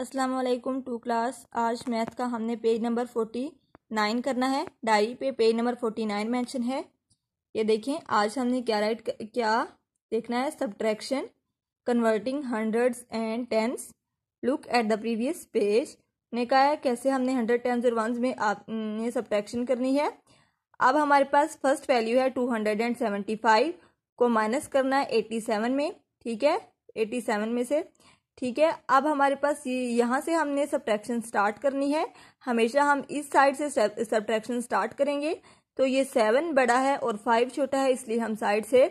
अस्सलाम वालेकुम to class आज मैथ का हमने पेज नंबर फोर्टी नाइन करना है डायरी पे page number forty nine mention है ये देखें आज हमने क्या राइट क्या देखना है subtraction converting hundreds and tens look at the previous page ने कहा है कैसे हमने हंड्रेड टेंस और वंस में आपने सब्ट्रैक्शन करनी है अब हमारे पास फर्स्ट वैल्यू है two hundred and seventy five को माइनस करना है एट्टी सेवन में ठीक है एटी सेवन में से ठीक है अब हमारे पास ये यहाँ से हमने सब्ट्रैक्शन स्टार्ट करनी है हमेशा हम इस साइड से सब्ट्रैक्शन स्टार्ट करेंगे तो ये सेवन बड़ा है और फाइव छोटा है इसलिए हम साइड से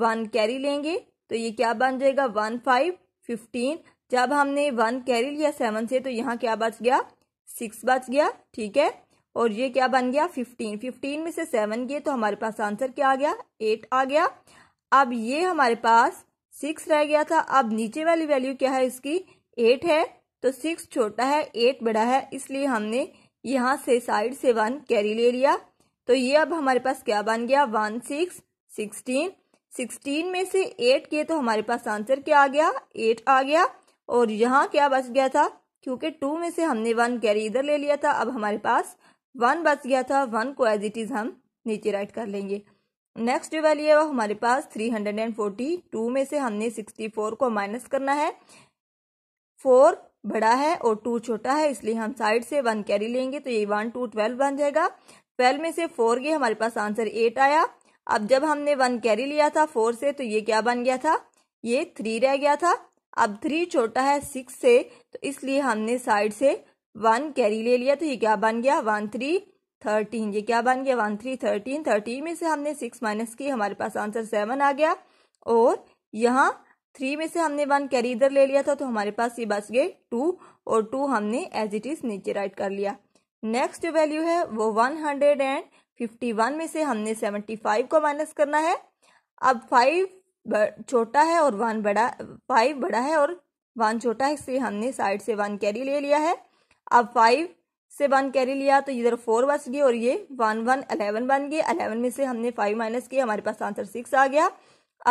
वन कैरी लेंगे तो ये क्या बन जाएगा वन फाइव फिफ्टीन जब हमने वन कैरी लिया सेवन से तो यहाँ क्या बच गया सिक्स बच गया ठीक है और ये क्या बन गया फिफ्टीन फिफ्टीन में से सेवन गए तो हमारे पास आंसर क्या आ गया एट आ गया अब ये हमारे पास सिक्स रह गया था अब नीचे वाली वैल्यू क्या है इसकी एट है तो सिक्स छोटा है एट बड़ा है इसलिए हमने यहाँ से साइड से वन कैरी ले लिया तो ये अब हमारे पास क्या बन गया वन सिक्स सिक्सटीन सिक्सटीन में से एट के तो हमारे पास आंसर क्या आ गया एट आ गया और यहाँ क्या बच गया था क्योंकि टू में से हमने वन कैरी इधर ले लिया था अब हमारे पास वन बच गया था वन को एज इट इज हम नीचे राइट कर लेंगे नेक्स्ट जो वैल्यू है वो हमारे पास three hundred and forty two में से हमने सिक्सटी फोर को माइनस करना है फोर बड़ा है और टू छोटा है इसलिए हम साइड से वन कैरी लेंगे तो ये वन टू ट्वेल्व बन जाएगा ट्वेल्व में से फोर ये हमारे पास आंसर एट आया अब जब हमने वन कैरी लिया था फोर से तो ये क्या बन गया था ये थ्री रह गया था अब थ्री छोटा है सिक्स से तो इसलिए हमने साइड से वन कैरी ले लिया तो ये क्या बन गया वन थ्री थर्टीन ये क्या बन गया वन थ्री थर्टीन थर्टीन में से हमने सिक्स माइनस की हमारे पास आंसर सेवन आ गया और यहाँ थ्री में से हमने वन कैरी इधर ले लिया था तो हमारे पास ये बच गए टू और टू हमने एज इट इज नीचे राइट कर लिया नेक्स्ट जो वैल्यू है वो one hundred and fifty one में से हमने सेवेंटी फाइव को माइनस करना है अब फाइव छोटा है और वन बड़ा फाइव बड़ा है और वन छोटा है इसलिए हमने साइड से वन कैरी ले लिया है अब फाइव से वन कैरी लिया तो इधर फोर बच गए और ये वन वन अलेवन बन गए अलेवन में से हमने फाइव माइनस किया हमारे पास आंसर सिक्स आ गया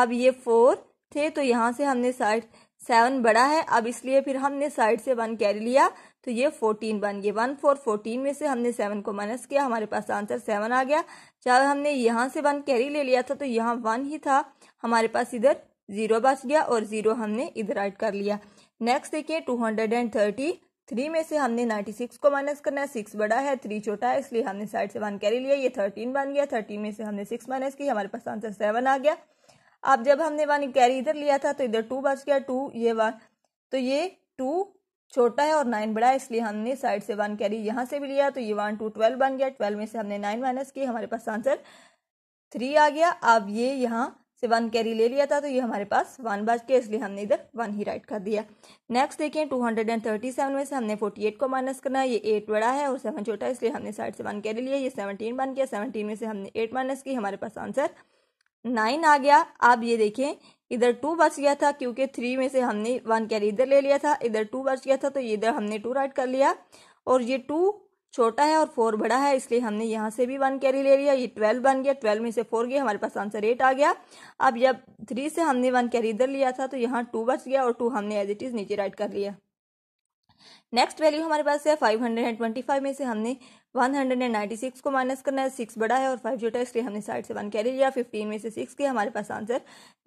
अब ये फोर थे तो यहाँ से हमने साइड सेवन बड़ा है अब इसलिए फिर हमने साइड से वन कैरी लिया तो ये फोर्टीन बन गए वन फोर फोर्टीन में से हमने सेवन को माइनस किया हमारे पास आंसर सेवन आ गया जब हमने यहाँ से वन कैरी ले लिया था तो यहाँ वन ही था हमारे पास इधर जीरो बच गया और जीरो हमने इधर ऐड कर लिया नेक्स्ट देखिए two hundred and thirty three में से हमने नाइन्टी सिक्स को माइनस करना है सिक्स बड़ा है थ्री छोटा है इसलिए हमने साइड से वन कैरी लिया ये थर्टीन बन गया थर्टीन में से हमने सिक्स माइनस की हमारे पास आंसर सेवन आ गया अब जब हमने वन कैरी इधर लिया था तो इधर टू बच गया टू ये वन तो ये टू छोटा है और नाइन बड़ा है इसलिए हमने साइड से वन कैरी यहाँ से भी लिया तो ये वन टू ट्वेल्व बन गया ट्वेल्व में से हमने नाइन माइनस की हमारे पास आंसर थ्री आ गया अब ये यहाँ से वन कैरी ले लिया था तो ये हमारे पास वन बच के इसलिए हमने इधर वन ही राइट कर दिया नेक्स्ट देखें two hundred and thirty seven में से हमने फोर्टी एट को माइनस करना है ये एट बड़ा है और सेवन छोटा है इसलिए हमने साइड से वन कैरी लिया ये सेवनटीन बन गया सेवनटीन में से हमने एट माइनस की हमारे पास आंसर नाइन आ गया आप ये देखें इधर टू बच गया था क्योंकि थ्री में से हमने वन कैरी इधर ले लिया था इधर टू बच गया था तो ये इधर हमने टू राइट कर लिया और ये टू छोटा है और फोर बड़ा है इसलिए हमने यहाँ से भी वन कैरी ले लिया ये ट्वेल्व बन गया ट्वेल्व में से फोर गया हमारे पास आंसर एट आ गया अब जब थ्री से हमने वन कैरी इधर लिया था तो यहाँ टू बच गया और टू हमने एज इट इज नीचे राइट कर लिया नेक्स्ट वैल्यू हमारे पास है five hundred and twenty five में से हमने one hundred and ninety six को माइनस करना है सिक्स बड़ा है और फाइव छोटा है इसलिए हमने साइड से वन कैरी लिया फिफ्टीन में से सिक्स के हमारे पास आंसर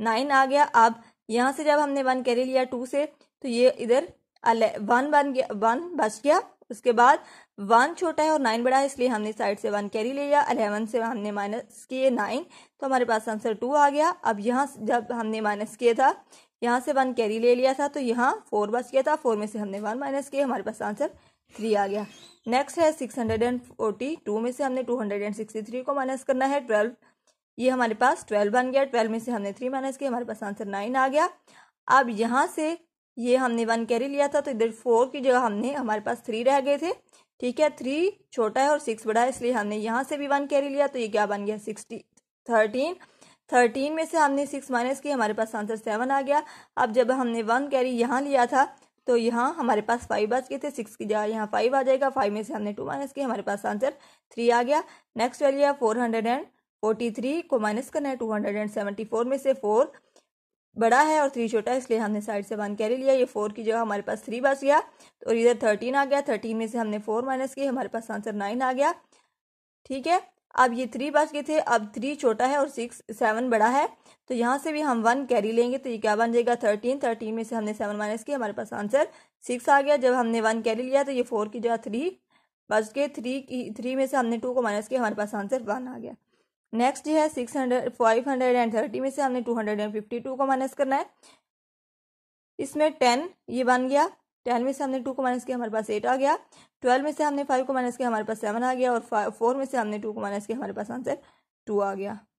नाइन आ गया अब यहाँ से जब हमने वन कैरी लिया टू से तो ये इधर वन बन गया वन बच गया उसके बाद वन छोटा है और नाइन बड़ा है इसलिए हमने साइड से वन कैरी ले लिया अलेवन से हमने माइनस किए नाइन तो हमारे पास आंसर टू आ गया अब यहाँ जब हमने माइनस किया था यहाँ से वन कैरी ले लिया था तो यहाँ फोर बच गया था फोर में से हमने वन माइनस किया हमारे पास आंसर थ्री आ गया नेक्स्ट है six hundred and forty two में से हमने two hundred and sixty three को माइनस करना है ट्वेल्व ये हमारे पास ट्वेल्व बन गया ट्वेल्व में से हमने थ्री माइनस किया हमारे पास आंसर नाइन आ गया अब यहाँ से ये हमने वन कैरी लिया था तो इधर फोर की जगह हमने हमारे पास थ्री रह गए थे ठीक है थ्री छोटा है और सिक्स बड़ा है इसलिए हमने यहाँ से भी वन कैरी लिया तो ये क्या बन गया सिक्सटी थर्टीन थर्टीन में से हमने सिक्स माइनस किया हमारे पास आंसर सेवन आ गया अब जब हमने वन कैरी यहाँ लिया था तो यहाँ हमारे पास फाइव बच गए थे सिक्स की जगह यहाँ फाइव आ जाएगा फाइव में से हमने टू माइनस किया हमारे पास आंसर थ्री आ गया नेक्स्ट वैल्यू है four hundred and forty three को माइनस करना है two hundred and seventy four में से फोर बड़ा है और थ्री छोटा है इसलिए हमने साइड से वन कैरी लिया ये फोर की जगह हमारे पास थ्री बच गया तो और इधर थर्टीन आ गया थर्टीन में से हमने फोर माइनस किया हमारे पास आंसर नाइन आ गया ठीक है अब ये थ्री बच गए थे अब थ्री छोटा है और सिक्स सेवन बड़ा है तो यहाँ से भी हम वन कैरी लेंगे तो ये क्या बन जाएगा थर्टीन थर्टीन में से हमने सेवन माइनस किया हमारे पास आंसर सिक्स आ गया जब हमने वन कैरी लिया तो ये फोर की जगह थ्री बच गए थ्री की थ्री में से हमने टू को माइनस किया हमारे पास आंसर वन आ गया नेक्स्ट है six hundred five hundred and thirty में से हमने two hundred and fifty two को माइनस करना है इसमें टेन ये बन गया टेन में से हमने टू को माइनस किया हमारे पास एट आ गया ट्वेल्व में से हमने फाइव को माइनस किया हमारे पास सेवन आ गया और फोर में से हमने टू को माइनस किया हमारे पास आंसर टू आ गया